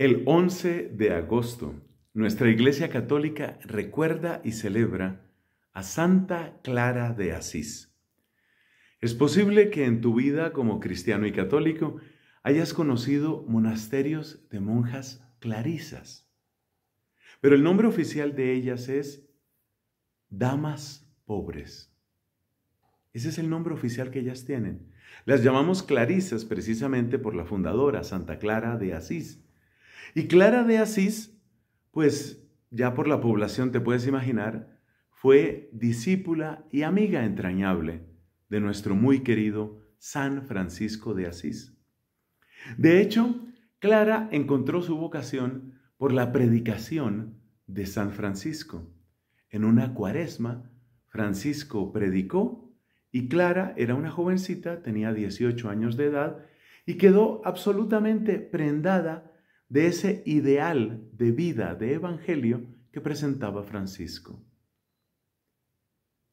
El 11 de agosto, nuestra Iglesia Católica recuerda y celebra a Santa Clara de Asís. Es posible que en tu vida como cristiano y católico hayas conocido monasterios de monjas clarisas, pero el nombre oficial de ellas es Damas Pobres. Ese es el nombre oficial que ellas tienen. Las llamamos clarisas precisamente por la fundadora, Santa Clara de Asís y Clara de Asís, pues ya por la población te puedes imaginar, fue discípula y amiga entrañable de nuestro muy querido San Francisco de Asís. De hecho, Clara encontró su vocación por la predicación de San Francisco. En una cuaresma, Francisco predicó y Clara era una jovencita, tenía 18 años de edad, y quedó absolutamente prendada de ese ideal de vida de evangelio que presentaba Francisco.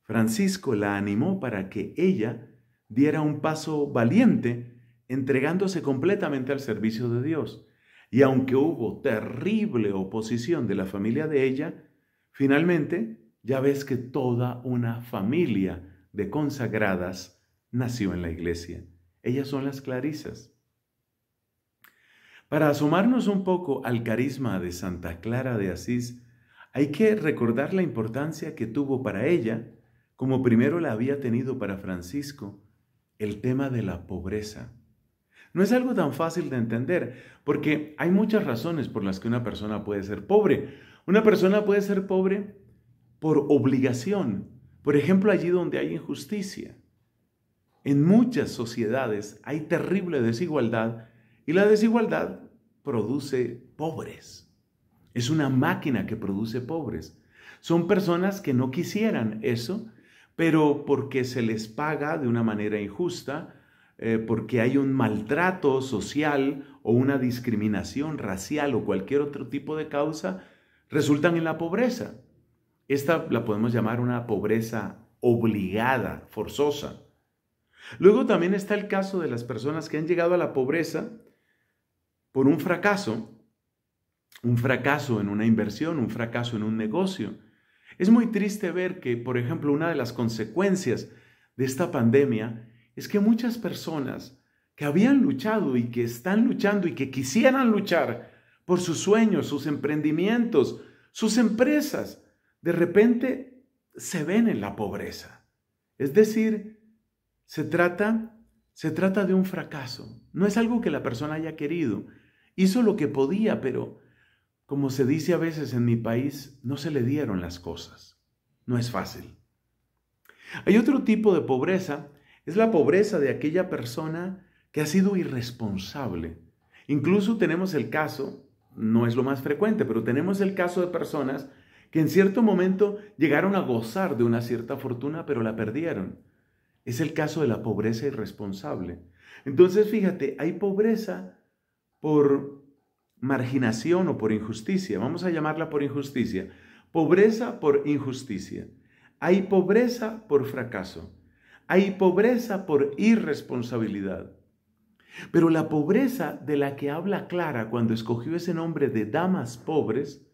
Francisco la animó para que ella diera un paso valiente entregándose completamente al servicio de Dios. Y aunque hubo terrible oposición de la familia de ella, finalmente ya ves que toda una familia de consagradas nació en la iglesia. Ellas son las clarisas. Para asomarnos un poco al carisma de Santa Clara de Asís, hay que recordar la importancia que tuvo para ella, como primero la había tenido para Francisco, el tema de la pobreza. No es algo tan fácil de entender, porque hay muchas razones por las que una persona puede ser pobre. Una persona puede ser pobre por obligación, por ejemplo, allí donde hay injusticia. En muchas sociedades hay terrible desigualdad y la desigualdad produce pobres. Es una máquina que produce pobres. Son personas que no quisieran eso, pero porque se les paga de una manera injusta, eh, porque hay un maltrato social o una discriminación racial o cualquier otro tipo de causa, resultan en la pobreza. Esta la podemos llamar una pobreza obligada, forzosa. Luego también está el caso de las personas que han llegado a la pobreza por un fracaso, un fracaso en una inversión, un fracaso en un negocio. Es muy triste ver que, por ejemplo, una de las consecuencias de esta pandemia es que muchas personas que habían luchado y que están luchando y que quisieran luchar por sus sueños, sus emprendimientos, sus empresas, de repente se ven en la pobreza. Es decir, se trata se trata de un fracaso. No es algo que la persona haya querido, Hizo lo que podía, pero como se dice a veces en mi país, no se le dieron las cosas. No es fácil. Hay otro tipo de pobreza, es la pobreza de aquella persona que ha sido irresponsable. Incluso tenemos el caso, no es lo más frecuente, pero tenemos el caso de personas que en cierto momento llegaron a gozar de una cierta fortuna, pero la perdieron. Es el caso de la pobreza irresponsable. Entonces, fíjate, hay pobreza por marginación o por injusticia, vamos a llamarla por injusticia, pobreza por injusticia, hay pobreza por fracaso, hay pobreza por irresponsabilidad. Pero la pobreza de la que habla Clara cuando escogió ese nombre de damas pobres,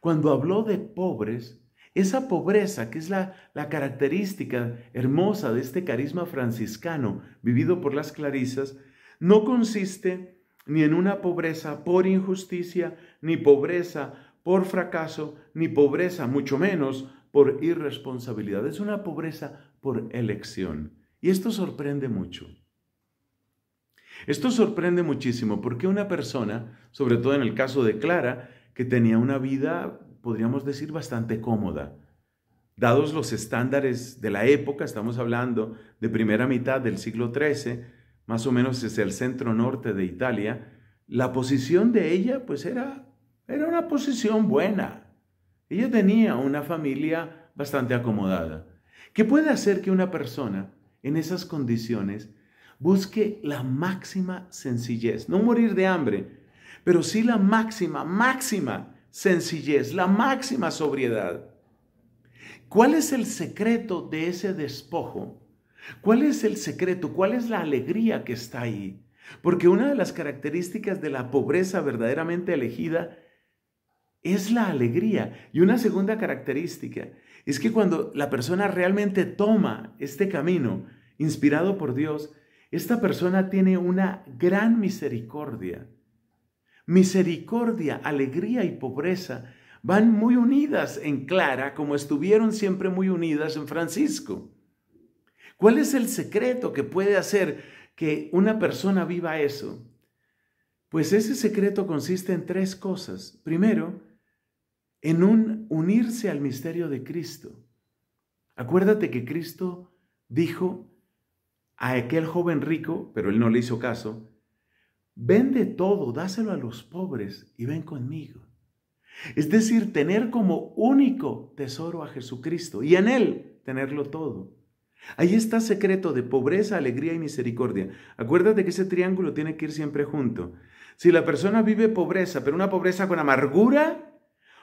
cuando habló de pobres, esa pobreza que es la, característica hermosa de este carisma franciscano vivido por las clarisas, no consiste ni en una pobreza por injusticia, ni pobreza por fracaso, ni pobreza, mucho menos por irresponsabilidad. Es una pobreza por elección. Y esto sorprende mucho. Esto sorprende muchísimo porque una persona, sobre todo en el caso de Clara, que tenía una vida, podríamos decir, bastante cómoda, dados los estándares de la época, estamos hablando de primera mitad del siglo XIII, más o menos es el centro norte de Italia, la posición de ella pues era, era una posición buena. Ella tenía una familia bastante acomodada. ¿Qué puede hacer que una persona en esas condiciones busque la máxima sencillez? No morir de hambre, pero sí la máxima, máxima sencillez, la máxima sobriedad. ¿Cuál es el secreto de ese despojo? ¿Cuál es el secreto? ¿Cuál es la alegría que está ahí? Porque una de las características de la pobreza verdaderamente elegida es la alegría. Y una segunda característica es que cuando la persona realmente toma este camino inspirado por Dios, esta persona tiene una gran misericordia. Misericordia, alegría y pobreza van muy unidas en Clara como estuvieron siempre muy unidas en Francisco. ¿Cuál es el secreto que puede hacer que una persona viva eso? Pues ese secreto consiste en tres cosas. Primero, en un unirse al misterio de Cristo. Acuérdate que Cristo dijo a aquel joven rico, pero él no le hizo caso, vende todo, dáselo a los pobres y ven conmigo. Es decir, tener como único tesoro a Jesucristo y en Él tenerlo todo. Ahí está secreto de pobreza, alegría y misericordia. Acuérdate que ese triángulo tiene que ir siempre junto. Si la persona vive pobreza, pero una pobreza con amargura,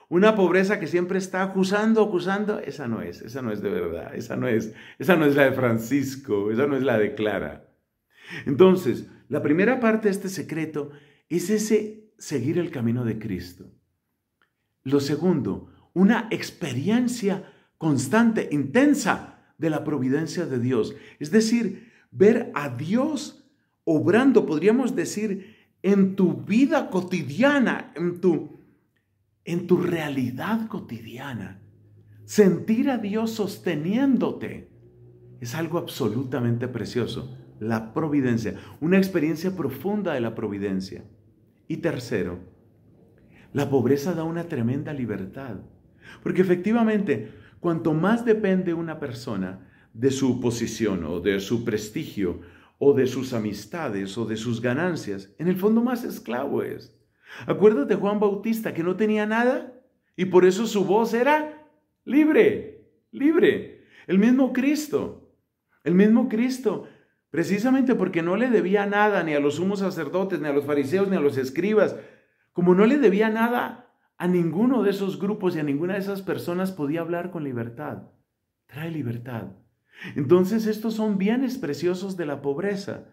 una pobreza que siempre está acusando, acusando, esa no es, esa no es de verdad, esa no es, esa no es la de Francisco, esa no es la de Clara. Entonces, la primera parte de este secreto es ese seguir el camino de Cristo. Lo segundo, una experiencia constante, intensa de la providencia de Dios. Es decir, ver a Dios obrando, podríamos decir, en tu vida cotidiana, en tu, en tu realidad cotidiana. Sentir a Dios sosteniéndote es algo absolutamente precioso. La providencia, una experiencia profunda de la providencia. Y tercero, la pobreza da una tremenda libertad. Porque efectivamente, Cuanto más depende una persona de su posición o de su prestigio o de sus amistades o de sus ganancias, en el fondo más esclavo es. Acuérdate Juan Bautista que no tenía nada y por eso su voz era libre, libre. El mismo Cristo, el mismo Cristo precisamente porque no le debía nada ni a los sumos sacerdotes, ni a los fariseos, ni a los escribas. Como no le debía nada, a ninguno de esos grupos y a ninguna de esas personas podía hablar con libertad. Trae libertad. Entonces estos son bienes preciosos de la pobreza.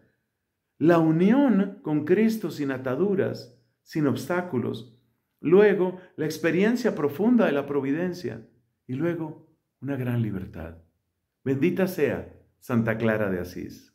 La unión con Cristo sin ataduras, sin obstáculos. Luego, la experiencia profunda de la providencia. Y luego, una gran libertad. Bendita sea Santa Clara de Asís.